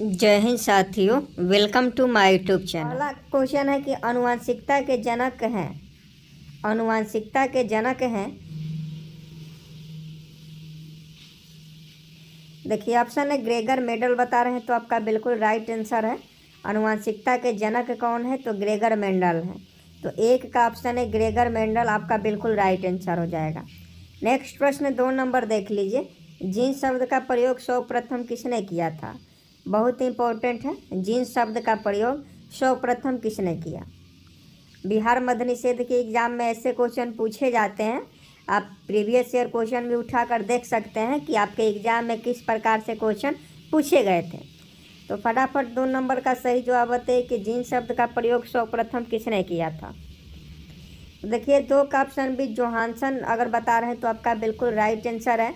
जय हिंद साथियों welcome to my YouTube channel पहला क्वेश्चन है कि अनुवांशिकता के जनक हैं अनुवांशिकता के जनक हैं देखिए ऑप्शन है ग्रेगर मेडल बता रहे हैं तो आपका बिल्कुल राइट आंसर है अनुवांशिकता के जनक कौन है तो ग्रेगर मेंडल है तो एक का ऑप्शन है ग्रेगर मेंडल आपका बिल्कुल राइट आंसर हो जाएगा नेक्स्ट प्रश्न दो नंबर देख लीजिए जीन शब्द का प्रयोग सर्वप्रथम किसने किया था बहुत इम्पोर्टेंट है जीन शब्द का प्रयोग सर्वप्रथम किसने किया बिहार मध्य निषेध के एग्ज़ाम में ऐसे क्वेश्चन पूछे जाते हैं आप प्रीवियस ईयर क्वेश्चन भी उठा कर देख सकते हैं कि आपके एग्ज़ाम में किस प्रकार से क्वेश्चन पूछे गए थे तो फटाफट दो नंबर का सही जवाब बताइए कि जीन शब्द का प्रयोग सर्वप्रथम किसने किया था देखिए दो का ऑप्शन भी जोहानसन अगर बता रहे हैं तो आपका बिल्कुल राइट आंसर है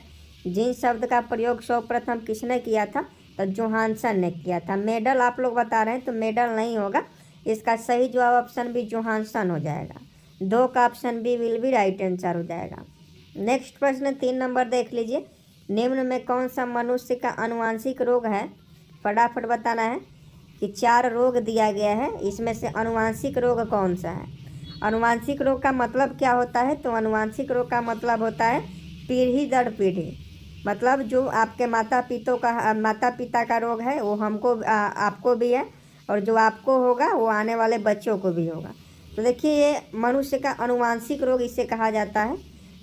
जीन शब्द का प्रयोग सर्वप्रथम किसने किया था जोहानसन ने किया था मेडल आप लोग बता रहे हैं तो मेडल नहीं होगा इसका सही जवाब ऑप्शन भी जोहानसन हो जाएगा दो का option B will be right answer हो जाएगा नेक्स्ट प्रश्न तीन नंबर देख लीजिए निम्न में कौन सा मनुष्य का अनुवांशिक रोग है फटाफट बताना है कि चार रोग दिया गया है इसमें से अनुवांशिक रोग कौन सा है अनुवांशिक रोग का मतलब क्या होता है तो अनुवांशिक रोग का मतलब होता है पीढ़ी दर पीढ़ी मतलब जो आपके माता पिता का माता पिता का रोग है वो हमको आ, आपको भी है और जो आपको होगा वो आने वाले बच्चों को भी होगा तो देखिए ये मनुष्य का अनुवांशिक रोग इसे कहा जाता है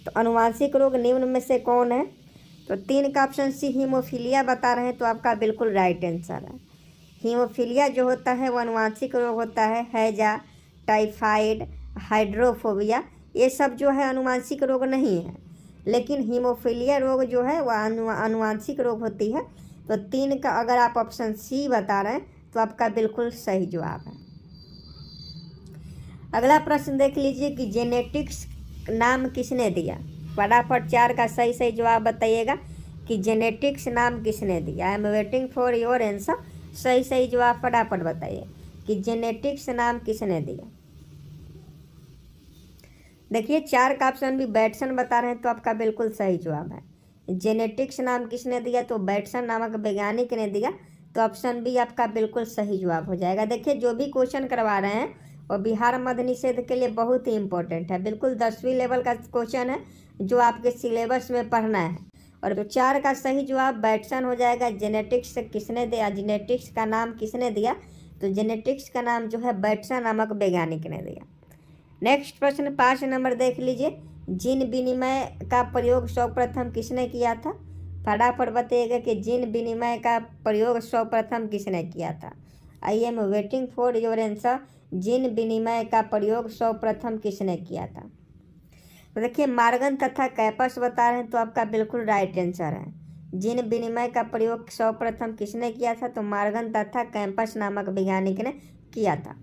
तो अनुवांशिक रोग निम्न में से कौन है तो तीन का ऑप्शन सी हीमोफीलिया बता रहे हैं तो आपका बिल्कुल राइट आंसर है हीमोफीलिया जो होता है वो अनुवांशिक रोग होता है हैजा टाइफाइड हाइड्रोफोबिया ये सब जो है अनुवांशिक रोग नहीं है लेकिन हीमोफीलिया रोग जो है वह अनु अनुवांशिक रोग होती है तो तीन का अगर आप ऑप्शन सी बता रहे हैं तो आपका बिल्कुल सही जवाब है अगला प्रश्न देख लीजिए कि जेनेटिक्स नाम किसने दिया फटाफट चार का सही सही जवाब बताइएगा कि जेनेटिक्स नाम किसने दिया I am waiting for your answer सही सही जवाब फटाफट बताइए कि जेनेटिक्स नाम किसने दिया देखिए चार का ऑप्शन भी बैटसन बता रहे हैं तो आपका बिल्कुल सही जवाब है जेनेटिक्स नाम किसने दिया तो बैटसन नामक वैज्ञानिक ने दिया तो ऑप्शन बी आपका बिल्कुल सही जवाब हो जाएगा देखिए जो भी क्वेश्चन करवा रहे हैं वो बिहार मध्य निषेध के लिए बहुत ही इंपॉर्टेंट है बिल्कुल दसवीं लेवल का क्वेश्चन है जो आपके सिलेबस में पढ़ना है और तो चार का सही जवाब बैटसन हो जाएगा जेनेटिक्स किसने दिया जेनेटिक्स का नाम किसने दिया तो जेनेटिक्स का नाम जो है बैटसन नामक वैज्ञानिक ने दिया नेक्स्ट प्रश्न पाँच नंबर देख लीजिए जिन विनिमय का प्रयोग सर्वप्रथम किसने किया था फटाफट बताइएगा कि जिन विनिमय का प्रयोग सर्वप्रथम किसने किया था I am waiting for your answer gene विनिमय का प्रयोग सर्वप्रथम किसने किया था तो देखिए मार्गन तथा कैपस बता रहे हैं तो आपका बिल्कुल राइट आंसर है जिन विनिमय का प्रयोग सर्वप्रथम किसने किया था तो मार्गन तथा कैंपस नामक वैज्ञानिक ने किया था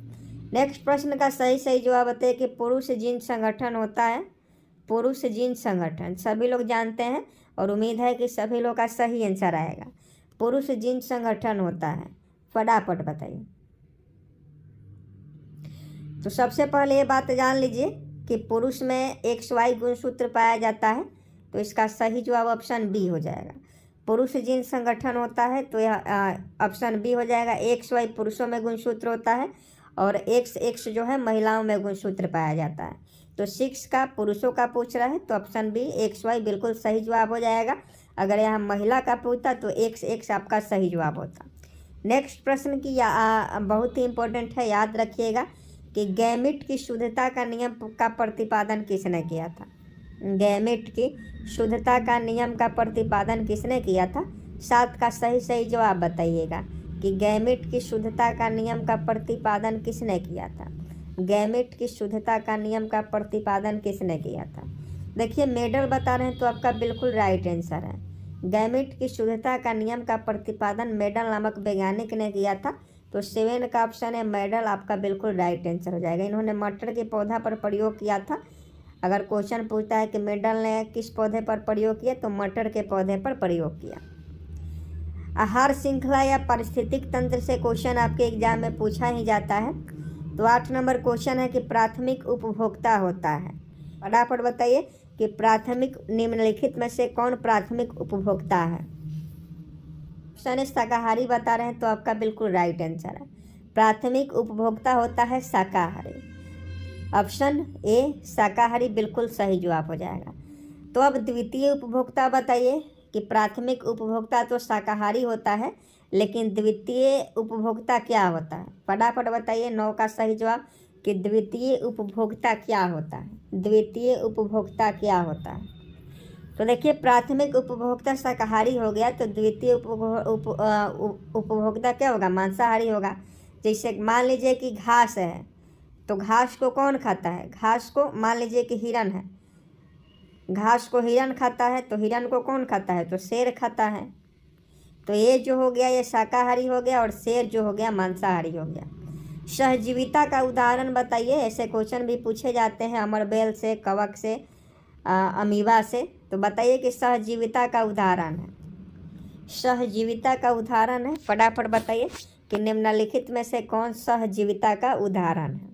नेक्स्ट प्रश्न का सही सही जवाब बताइए कि पुरुष जीन संगठन होता है पुरुष जीन संगठन सभी लोग जानते हैं और उम्मीद है कि सभी लोग का सही आंसर आएगा पुरुष जीन संगठन होता है फटाफट बताइए तो सबसे पहले ये बात जान लीजिए कि पुरुष में एक स्वाई गुणसूत्र पाया जाता है तो इसका सही जवाब ऑप्शन बी हो जाएगा पुरुष जीन संगठन होता है तो यह ऑप्शन बी हो जाएगा एक स्वाई पुरुषों में गुणसूत्र होता है और एक्स एक्स जो है महिलाओं में गुणसूत्र पाया जाता है तो सिक्स का पुरुषों का पूछ रहा है तो ऑप्शन बी एक्स वाई बिल्कुल सही जवाब हो जाएगा अगर यहाँ महिला का पूछता तो एक्स एक्स आपका सही जवाब होता नेक्स्ट प्रश्न की या, आ, बहुत ही इंपॉर्टेंट है याद रखिएगा कि गैमिट की शुद्धता का नियम का प्रतिपादन किसने किया था गैमिट की शुद्धता का नियम का प्रतिपादन किसने किया था सात का सही सही जवाब बताइएगा कि गैमेट की शुद्धता का नियम का प्रतिपादन किसने किया था गैमेट की शुद्धता का नियम का प्रतिपादन किसने किया था देखिए मेडल बता रहे हैं तो आपका बिल्कुल राइट आंसर है गैमेट की शुद्धता का नियम का प्रतिपादन मेडल नामक वैज्ञानिक ने किया था तो सेवन का ऑप्शन है मेडल आपका बिल्कुल राइट आंसर हो जाएगा इन्होंने मटर के पौधा पर प्रयोग किया था अगर क्वेश्चन पूछता है कि मेडल ने किस पौधे पर प्रयोग किया तो मटर के पौधे पर प्रयोग किया आहार श्रृंखला या पारिस्थितिक तंत्र से क्वेश्चन आपके एग्जाम में पूछा ही जाता है तो आठ नंबर क्वेश्चन है कि प्राथमिक उपभोक्ता होता है फटाफट बताइए कि प्राथमिक निम्नलिखित में से कौन प्राथमिक उपभोक्ता है क्वेश्चन शाकाहारी बता रहे हैं तो आपका बिल्कुल राइट आंसर है प्राथमिक उपभोक्ता होता है शाकाहारी ऑप्शन ए शाकाहारी बिल्कुल सही जवाब हो जाएगा तो अब द्वितीय उपभोक्ता बताइए कि प्राथमिक उपभोक्ता तो शाकाहारी होता है लेकिन द्वितीय उपभोक्ता क्या होता है फटाफट बताइए नौ का सही जवाब कि द्वितीय उपभोक्ता क्या होता है द्वितीय उपभोक्ता क्या होता है तो देखिए प्राथमिक उपभोक्ता शाकाहारी हो गया तो द्वितीय उपभोक्ता क्या होगा मांसाहारी होगा जैसे मान लीजिए कि घास है तो घास को कौन खाता है घास को मान लीजिए कि हिरण है घास को हिरण खाता है तो हिरण को कौन खाता है तो शेर खाता है तो ये जो हो गया ये शाकाहारी हो गया और शेर जो हो गया मांसाहारी हो गया सहजीविता का उदाहरण बताइए ऐसे क्वेश्चन भी पूछे जाते हैं अमरबेल से कवक से आ, अमीबा से तो बताइए कि सहजीविता का उदाहरण है सहजीविता का उदाहरण है फटाफट बताइए कि निम्नलिखित में से कौन सहजीविता का उदाहरण है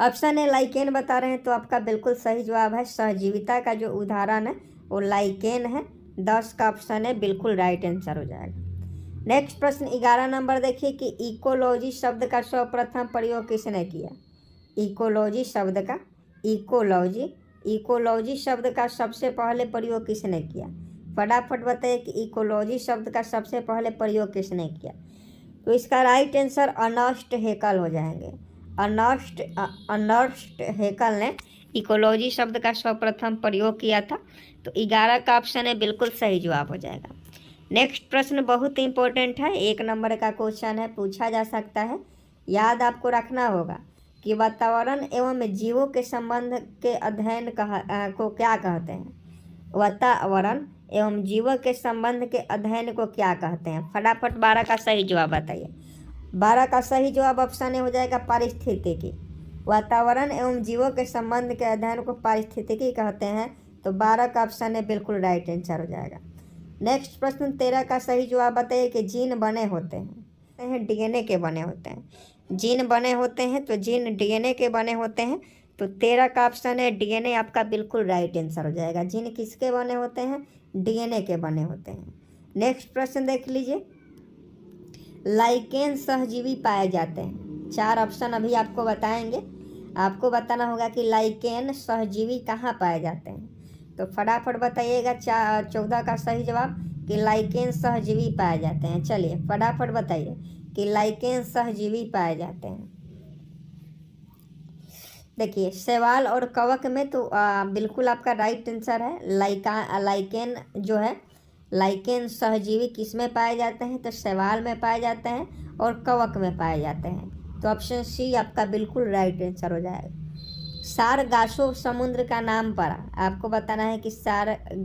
ऑप्शन है लाइकेन बता रहे हैं तो आपका बिल्कुल सही जवाब है सहजीविता का जो उदाहरण है वो लाइकेन है दस का ऑप्शन है बिल्कुल राइट आंसर हो जाएगा नेक्स्ट प्रश्न ग्यारह नंबर देखिए कि इकोलॉजी शब्द का सर्वप्रथम प्रयोग किसने किया इकोलॉजी शब्द का इकोलॉजी इकोलॉजी शब्द का सबसे पहले प्रयोग किसने किया फटाफट बताइए कि इकोलॉजी शब्द का सबसे पहले प्रयोग किसने किया तो इसका राइट आंसर अनस्ट हेकल हो जाएंगे अनर्स्ट अनर्स्ट हेकल ने इकोलॉजी शब्द का सर्वप्रथम प्रयोग किया था तो ग्यारह का ऑप्शन है बिल्कुल सही जवाब हो जाएगा नेक्स्ट प्रश्न बहुत इंपॉर्टेंट है एक नंबर का क्वेश्चन है पूछा जा सकता है याद आपको रखना होगा कि वातावरण एवं जीवों के संबंध के अध्ययन कहा को क्या कहते हैं वातावरण एवं जीवों के संबंध के अध्ययन को क्या कहते हैं फटाफट बारह का सही जवाब बताइए बारह का सही जवाब ऑप्शन ए हो जाएगा पारिस्थितिकी वातावरण एवं जीवों के संबंध के अध्ययन को पारिस्थितिकी कहते हैं तो बारह का ऑप्शन ए बिल्कुल राइट आंसर हो जाएगा नेक्स्ट प्रश्न तेरह का सही जवाब बताइए कि जीन बने होते हैं हैं डीएनए के बने होते हैं जीन बने होते हैं तो जीन डीएनए के बने होते हैं तो तेरह का ऑप्शन है डीएनए आपका बिल्कुल राइट आंसर हो जाएगा जीन किसके बने होते हैं डीएनए के बने होते हैं नेक्स्ट प्रश्न देख लीजिए लाइकेन सहजीवी पाए जाते हैं चार ऑप्शन अभी आपको बताएंगे आपको बताना होगा कि लाइकेन सहजीवी कहाँ पाए जाते हैं तो फटाफट बताइएगा चार चौदह का सही जवाब कि लाइकेन सहजीवी पाए जाते हैं चलिए फटाफट बताइए कि लाइकेन सहजीवी पाए जाते हैं देखिए शैवाल और कवक में तो आ, बिल्कुल आपका राइट आंसर है लाइका लाइकेन जो है लाइकेन सहजीवी किस में पाए जाते हैं तो शैवाल में पाए जाते हैं और कवक में पाए जाते हैं तो ऑप्शन सी आपका बिल्कुल राइट आंसर हो जाएगा गाशो समुद्र का नाम पड़ा आपको बताना है कि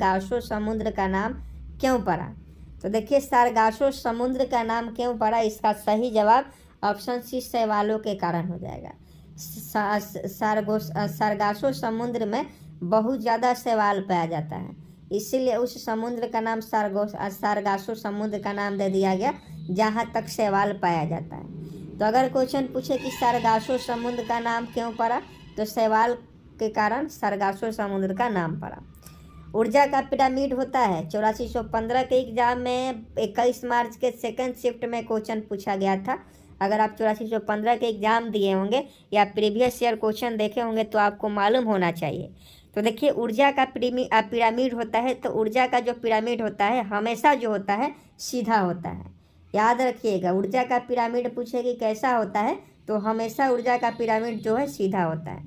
गाशो समुद्र का नाम क्यों पड़ा तो देखिए गाशो समुद्र का नाम क्यों पड़ा इसका सही जवाब ऑप्शन सी शैवालों के कारण हो जाएगा सारगो सारगासो समुद्र में बहुत ज़्यादा शैवाल पाया जाता है इसीलिए उस समुद्र का नाम सरगो सारगासो समुद्र का नाम दे दिया गया जहाँ तक सवाल पाया जाता है तो अगर क्वेश्चन पूछे कि सरगासु समुद्र का नाम क्यों पड़ा तो सवाल के कारण सारगासो समुद्र का नाम पड़ा ऊर्जा का पिरामिड होता है चौरासी सौ पंद्रह के एग्जाम में इक्कीस मार्च के सेकंड शिफ्ट में क्वेश्चन पूछा गया था अगर आप चौरासी सौ पंद्रह के एग्ज़ाम दिए होंगे या प्रीवियस ईयर क्वेश्चन देखे होंगे तो आपको मालूम होना चाहिए तो देखिए ऊर्जा का पिरामिड होता है तो ऊर्जा का जो पिरामिड होता है हमेशा जो होता है सीधा होता है याद रखिएगा ऊर्जा का पिरामिड पूछेगी कैसा होता है तो हमेशा ऊर्जा का पिरामिड जो है सीधा होता है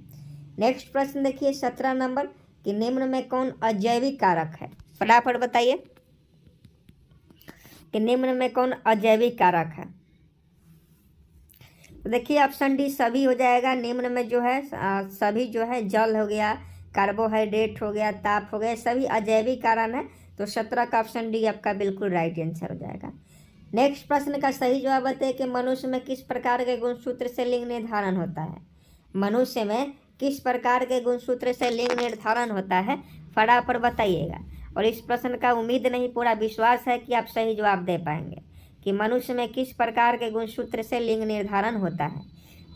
नेक्स्ट प्रश्न देखिए सत्रह नंबर कि निम्न में कौन अजैविक कारक है फटाफट बताइए कि निम्न में कौन अजैविक कारक है तो देखिए ऑप्शन डी सभी हो जाएगा निम्न में जो है सभी जो है जल हो गया कार्बोहाइड्रेट हो गया ताप हो गया सभी अजैविक कारण है तो सत्रह का ऑप्शन डी आपका बिल्कुल राइट आंसर हो जाएगा नेक्स्ट प्रश्न का सही जवाब बताए कि मनुष्य में किस प्रकार के गुणसूत्र से लिंग निर्धारण होता है मनुष्य में किस प्रकार के गुणसूत्र से लिंग निर्धारण होता है फटाफट पर बताइएगा और इस प्रश्न का उम्मीद नहीं पूरा विश्वास है कि आप सही जवाब दे पाएंगे कि मनुष्य में किस प्रकार के गुणसूत्र से लिंग निर्धारण होता है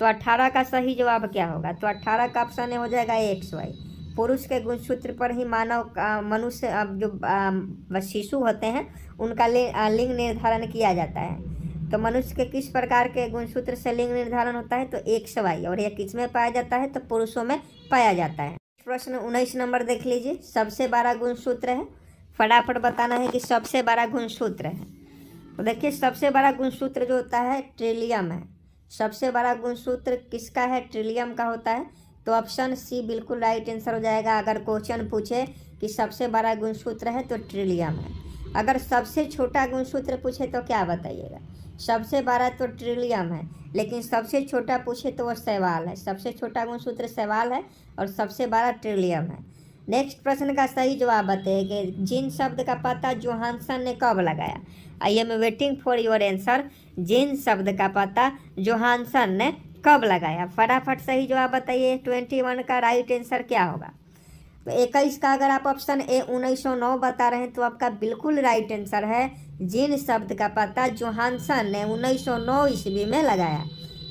तो अट्ठारह का सही जवाब क्या होगा तो अट्ठारह का ऑप्शन हो जाएगा एक्स वाई पुरुष के गुणसूत्र पर ही मानव मनुष्य अब जो शिशु होते हैं उनका लिंग निर्धारण किया जाता है तो मनुष्य के किस प्रकार के गुणसूत्र से लिंग निर्धारण होता है तो एक सवाई और यह किस में पाया जाता है तो पुरुषों में पाया जाता है प्रश्न उन्नीस नंबर देख लीजिए सबसे बड़ा गुणसूत्र है फटाफट बताना है कि सबसे बड़ा गुणसूत्र है तो देखिए सबसे बड़ा गुणसूत्र जो होता है ट्रिलियम है सबसे बड़ा गुणसूत्र किसका है ट्रिलियम का होता है तो ऑप्शन सी बिल्कुल राइट आंसर हो जाएगा अगर क्वेश्चन पूछे कि सबसे बड़ा गुणसूत्र है तो ट्रिलियम है अगर सबसे छोटा गुणसूत्र पूछे तो क्या बताइएगा सबसे बड़ा तो ट्रिलियम है लेकिन सबसे छोटा पूछे तो वो सवाल है सबसे छोटा गुणसूत्र सवाल है और सबसे बड़ा ट्रिलियम है नेक्स्ट प्रश्न का सही जवाब बताइए जिन शब्द का पता जोहानसन ने कब लगाया I am waiting for your answer gene शब्द का पता जोहानसन ने कब लगाया फटाफट सही जवाब बताइए ट्वेंटी वन का राइट आंसर क्या होगा तो इक्कीस का अगर आप ऑप्शन ए 1909 बता रहे हैं तो आपका बिल्कुल राइट आंसर है जिन शब्द का पता जोहानसन ने 1909 ईस्वी में लगाया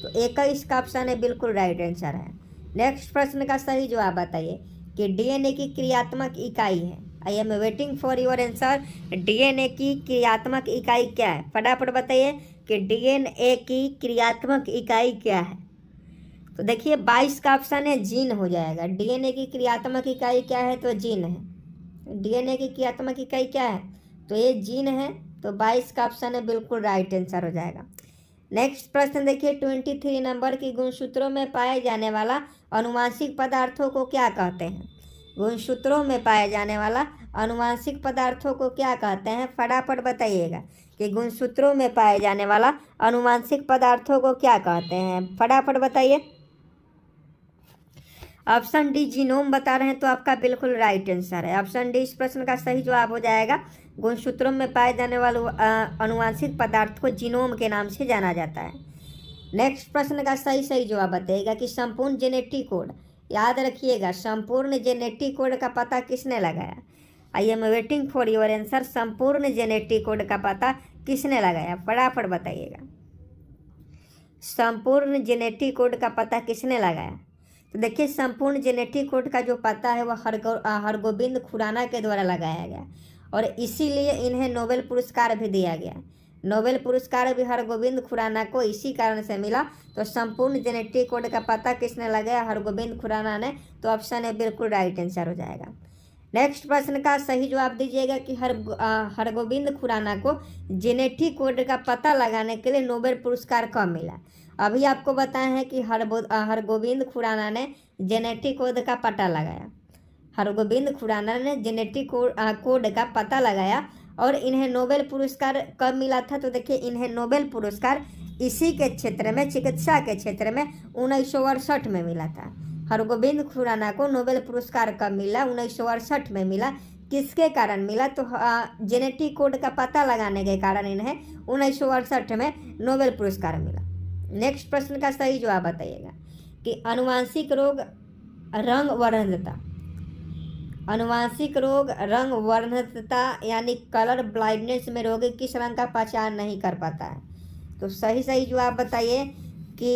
तो इक्कीस का ऑप्शन है बिल्कुल राइट आंसर है नेक्स्ट प्रश्न का सही जवाब बताइए कि डीएनए की क्रियात्मक इकाई है I am waiting for your answer DNA की क्रियात्मक इकाई क्या है फटाफट बताइए कि डीएनए की क्रियात्मक इकाई क्या है तो देखिए बाईस का ऑप्शन है जीन हो जाएगा डीएनए की क्रियात्मक इकाई क्या है तो जीन है डीएनए की क्रियात्मक इकाई क्या है तो ये जीन है तो बाईस का ऑप्शन है बिल्कुल राइट आंसर हो जाएगा नेक्स्ट प्रश्न देखिए ट्वेंटी थ्री नंबर की गुणसूत्रों में पाए जाने वाला अनुवांशिक पदार्थों को क्या कहते हैं गुणसूत्रों में पाए जाने वाला अनुवांशिक पदार्थों को क्या कहते हैं फटाफट बताइएगा कि गुणसूत्रों में पाए जाने वाला अनुवांशिक पदार्थों को क्या कहते हैं फटाफट बताइए ऑप्शन डी जीनोम बता रहे हैं तो आपका बिल्कुल राइट आंसर है ऑप्शन डी इस प्रश्न का सही जवाब हो जाएगा गुणसूत्रों में पाए जाने वाले अनुवांशिक पदार्थ को जीनोम के नाम से जाना जाता है नेक्स्ट प्रश्न का सही सही जवाब बताइएगा कि संपूर्ण जेनेटिक कोड याद रखिएगा संपूर्ण जेनेटिक कोड का पता किसने लगाया I am waiting for your answer संपूर्ण जेनेटिक कोड का पता किसने लगाया फटाफट बताइएगा संपूर्ण जेनेटिक कोड का पता किसने लगाया तो देखिए संपूर्ण जेनेटिक कोड का जो पता है वह हरगो हरगोविंद खुराना के द्वारा लगाया गया और इसीलिए इन्हें नोबेल पुरस्कार भी दिया गया नोबेल पुरस्कार भी हरगोविंद खुराना को इसी कारण से मिला तो संपूर्ण जेनेटिक कोड का पता किसने लगाया हरगोविंद खुराना ने तो ऑप्शन ए बिल्कुल राइट आंसर हो जाएगा नेक्स्ट प्रश्न का सही जवाब दीजिएगा कि हर हरगोविंद खुराना को जेनेटिक कोड का पता लगाने के लिए नोबेल पुरस्कार कब मिला अभी आपको बताए हैं कि हर हरगोविंद खुराना ने जेनेटिक कोड का पता लगाया हरगोविंद खुराना ने जेनेटिक कोड का पता लगाया और इन्हें नोबेल पुरस्कार कब मिला था तो देखिए इन्हें नोबेल पुरस्कार इसी के क्षेत्र में चिकित्सा के क्षेत्र में उन्नीस में मिला था हरगोविंद खुराना को नोबेल पुरस्कार कब मिला उन्नीस में मिला किसके कारण मिला तो जेनेटिक कोड का पता लगाने के कारण इन्हें उन्नीस में नोबेल पुरस्कार मिला नेक्स्ट प्रश्न का सही जवाब बताइएगा कि अनुवांशिक रोग रंग वर्णता अनुवांशिक रोग रंग वर्णता यानी कलर ब्लाइंडनेस में रोगी किस रंग का पहचान नहीं कर पाता है तो सही सही जवाब बताइए कि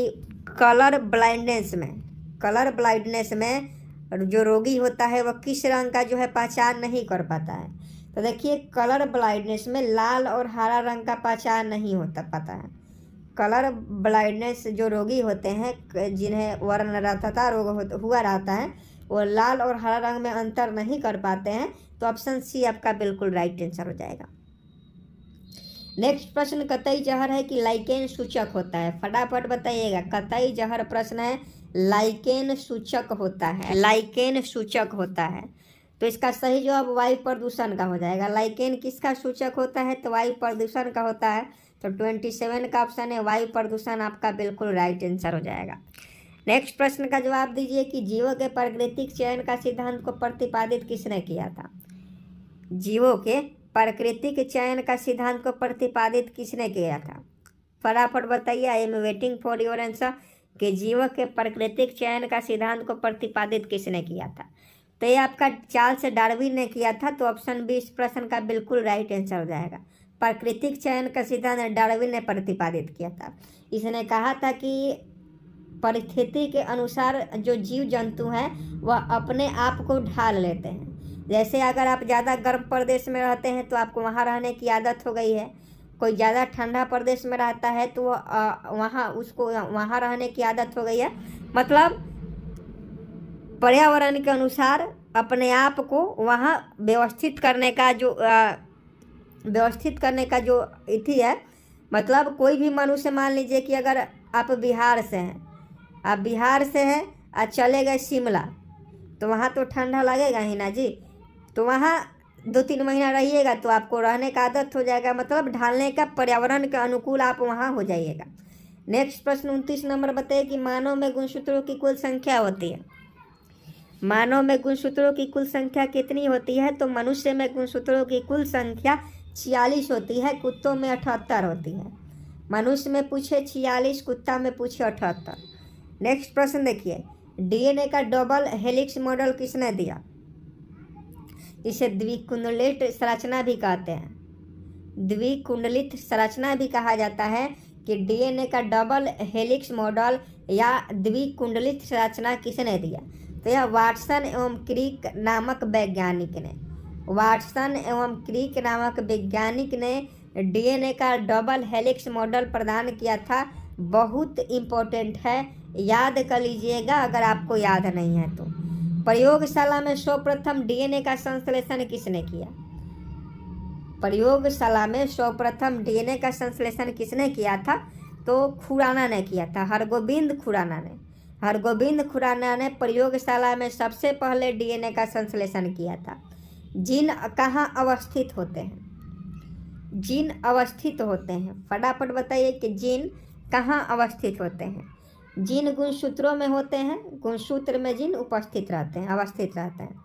कलर ब्लाइंडनेस में कलर ब्लाइंडनेस में जो रोगी होता है वह किस रंग का जो है पहचान नहीं कर पाता है तो देखिए कलर ब्लाइंडनेस में लाल और हरा रंग का पहचान नहीं होता पाता है कलर ब्लाइंडनेस जो रोगी होते हैं जिन्हें वर्णरतता रोग हुआ रहता है वो लाल और हरा रंग में अंतर नहीं कर पाते हैं तो ऑप्शन सी आपका बिल्कुल राइट आंसर हो जाएगा नेक्स्ट प्रश्न कतई जहर है कि लाइकेन सूचक होता है फटाफट बताइएगा कतई जहर प्रश्न है लाइकेन सूचक होता है लाइकेन सूचक होता है तो इसका सही जवाब वायु प्रदूषण का हो जाएगा लाइकेन किसका सूचक होता है तो वायु प्रदूषण का होता है तो ट्वेंटी सेवन का ऑप्शन है वायु प्रदूषण आपका बिल्कुल राइट आंसर हो जाएगा नेक्स्ट प्रश्न का जवाब दीजिए कि जीवों के प्राकृतिक चयन का सिद्धांत को प्रतिपादित किसने किया था जीवों के प्राकृतिक चयन का सिद्धांत को प्रतिपादित किसने किया था फटाफट बताइए I am waiting for your answer कि जीवों के प्राकृतिक चयन का सिद्धांत को प्रतिपादित किसने किया था तो ये आपका चार्ल्स डार्विन ने किया था तो ऑप्शन बी इस प्रश्न का बिल्कुल राइट आंसर हो जाएगा प्राकृतिक चयन का सिद्धांत डार्विन ने प्रतिपादित किया था इसने कहा था कि परिस्थिति के अनुसार जो जीव जंतु हैं वह अपने आप को ढाल लेते हैं जैसे अगर आप ज़्यादा गर्म प्रदेश में रहते हैं तो आपको वहाँ रहने की आदत हो गई है कोई ज़्यादा ठंडा प्रदेश में रहता है तो वहाँ उसको वहाँ रहने की आदत हो गई है मतलब पर्यावरण के अनुसार अपने आप को वहाँ व्यवस्थित करने का जो आ, व्यवस्थित करने का जो इति है मतलब कोई भी मनुष्य मान लीजिए कि अगर आप बिहार से हैं आप बिहार से हैं और चले गए शिमला तो वहाँ तो ठंडा लगेगा ही ना जी तो वहाँ दो तीन महीना रहिएगा तो आपको रहने का आदत हो जाएगा मतलब ढालने का पर्यावरण के अनुकूल आप वहाँ हो जाइएगा नेक्स्ट प्रश्न उनतीस नंबर बताइए कि मानव में गुणसूत्रों की कुल संख्या होती है मानव में गुणसूत्रों की कुल संख्या कितनी होती है तो मनुष्य में गुणसूत्रों की कुल संख्या छियालीस होती है कुत्तों में अठहत्तर होती है मनुष्य में पूछे छियालीस कुत्ता में पूछे अठहत्तर नेक्स्ट प्रश्न देखिए डीएनए का डबल हेलिक्स मॉडल किसने दिया इसे द्विकुंडलित संरचना भी कहते हैं द्विकुंडलित संरचना भी कहा जाता है कि डीएनए का डबल हेलिक्स मॉडल या द्विकुंडलित संरचना किसने दिया तो यह वाटसन एवं क्रिक नामक वैज्ञानिक ने वाटसन एवं क्रिक नामक वैज्ञानिक ने डीएनए का डबल हेलिक्स मॉडल प्रदान किया था बहुत इम्पोर्टेंट है याद कर लीजिएगा अगर आपको याद नहीं है तो प्रयोगशाला में सर्वप्रथम डीएनए का संश्लेषण किसने किया प्रयोगशाला में सर्वप्रथम डीएनए का संश्लेषण किसने किया था तो खुराना ने किया था हरगोविंद खुराना ने हरगोविंद खुराना ने प्रयोगशाला में सबसे पहले डीएनए का संश्लेषण किया था जिन कहाँ अवस्थित होते हैं जिन अवस्थित होते हैं फटाफट बताइए कि जिन कहाँ अवस्थित होते हैं जिन गुणसूत्रों में होते हैं गुणसूत्र में जिन उपस्थित रहते हैं अवस्थित रहते हैं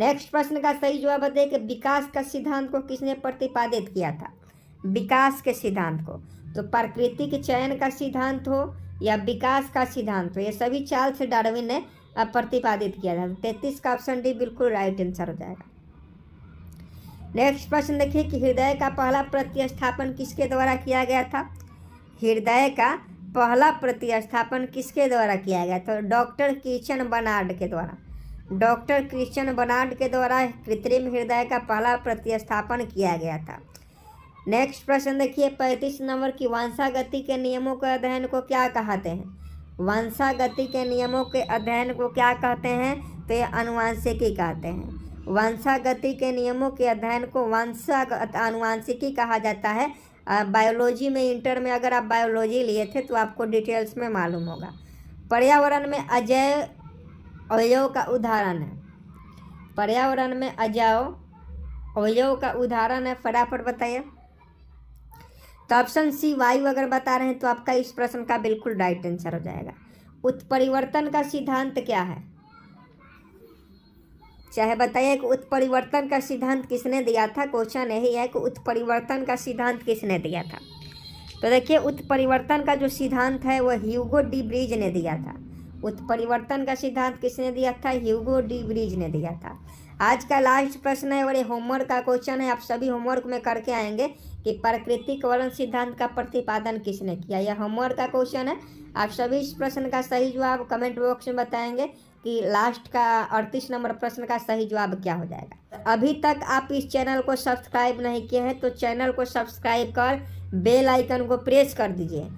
नेक्स्ट प्रश्न का सही जवाब बताइए कि विकास का सिद्धांत को किसने प्रतिपादित किया था विकास के सिद्धांत को तो प्रकृति के चयन का सिद्धांत हो या विकास का सिद्धांत हो ये सभी चार्ल्स डार्विन ने प्रतिपादित किया था तैतीस का ऑप्शन डी बिल्कुल राइट आंसर हो जाएगा नेक्स्ट प्रश्न देखिए कि हृदय का पहला प्रतिस्थापन किसके द्वारा किया गया था हृदय का पहला प्रतिस्थापन किसके द्वारा किया गया था डॉक्टर किचन बनार्ड के द्वारा डॉक्टर क्रिश्चन बनार्ड के द्वारा कृत्रिम हृदय का पहला प्रतिस्थापन किया गया था नेक्स्ट प्रश्न देखिए पैंतीस नंबर की वंशागति के नियमों के अध्ययन को क्या कहते हैं वंशागति के नियमों के अध्ययन को क्या कहते हैं तो ये अनुवांशिकी कहते हैं वंशागति के नियमों के अध्ययन को वंशागत आनुवांशिकी कहा जाता है बायोलॉजी में इंटर में अगर आप बायोलॉजी लिए थे तो आपको डिटेल्स में मालूम होगा पर्यावरण में अजय अवयव का उदाहरण है पर्यावरण में अजय अवयव का उदाहरण है फटाफट बताइए तो ऑप्शन सी वायु अगर बता रहे हैं तो आपका इस प्रश्न का बिल्कुल राइट आंसर हो जाएगा उत्परिवर्तन का सिद्धांत क्या है चाहे बताइए कि उत्परिवर्तन का सिद्धांत किसने दिया था क्वेश्चन यही है कि उत्परिवर्तन का सिद्धांत किसने दिया था तो देखिए उत्परिवर्तन का जो सिद्धांत है वह ह्यूगो डी ब्रिज ने दिया था उत्परिवर्तन का सिद्धांत किसने दिया था ह्यूगो डी ब्रिज ने दिया था आज का लास्ट प्रश्न है और ये होमवर्क का क्वेश्चन है आप सभी होमवर्क में करके आएंगे कि प्राकृतिक वर्ण सिद्धांत का प्रतिपादन किसने किया यह होमवर्क का क्वेश्चन है आप सभी इस प्रश्न का सही जवाब कमेंट बॉक्स में बताएंगे कि लास्ट का अड़तीस नंबर प्रश्न का सही जवाब क्या हो जाएगा अभी तक आप इस चैनल को सब्सक्राइब नहीं किए हैं तो चैनल को सब्सक्राइब कर बेल आइकन को प्रेस कर दीजिए